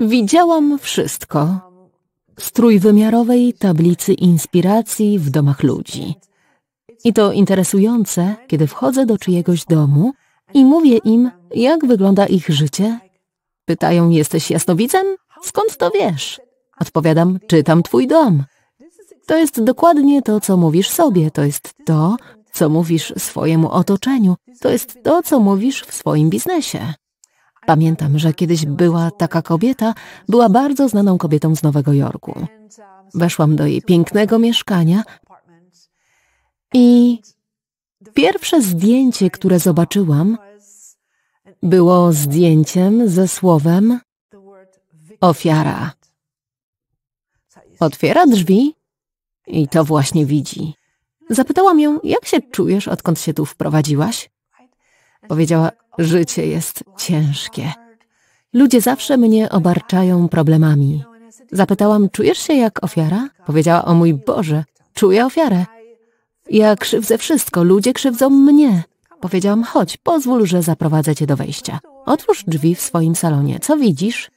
Widziałam wszystko z trójwymiarowej tablicy inspiracji w domach ludzi. I to interesujące, kiedy wchodzę do czyjegoś domu i mówię im, jak wygląda ich życie. Pytają, jesteś jasnowidzem? Skąd to wiesz? Odpowiadam, czytam twój dom. To jest dokładnie to, co mówisz sobie, to jest to, co mówisz swojemu otoczeniu, to jest to, co mówisz w swoim biznesie. Pamiętam, że kiedyś była taka kobieta, była bardzo znaną kobietą z Nowego Jorku. Weszłam do jej pięknego mieszkania i pierwsze zdjęcie, które zobaczyłam, było zdjęciem ze słowem ofiara. Otwiera drzwi i to właśnie widzi. Zapytałam ją, jak się czujesz, odkąd się tu wprowadziłaś? Powiedziała, życie jest ciężkie. Ludzie zawsze mnie obarczają problemami. Zapytałam, czujesz się jak ofiara? Powiedziała, o mój Boże, czuję ofiarę. Ja krzywdzę wszystko, ludzie krzywdzą mnie. Powiedziałam, chodź, pozwól, że zaprowadzę cię do wejścia. Otwórz drzwi w swoim salonie. Co widzisz?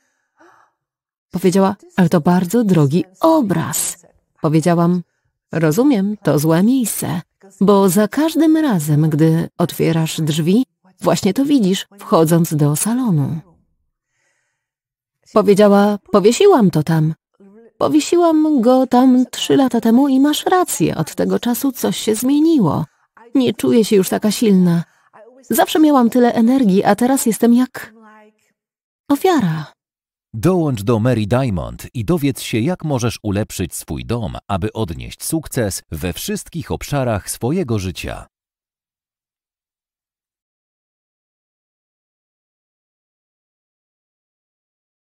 Powiedziała, ale to bardzo drogi obraz. Powiedziałam, rozumiem, to złe miejsce, bo za każdym razem, gdy otwierasz drzwi, Właśnie to widzisz, wchodząc do salonu. Powiedziała, powiesiłam to tam. Powiesiłam go tam trzy lata temu i masz rację, od tego czasu coś się zmieniło. Nie czuję się już taka silna. Zawsze miałam tyle energii, a teraz jestem jak ofiara. Dołącz do Mary Diamond i dowiedz się, jak możesz ulepszyć swój dom, aby odnieść sukces we wszystkich obszarach swojego życia.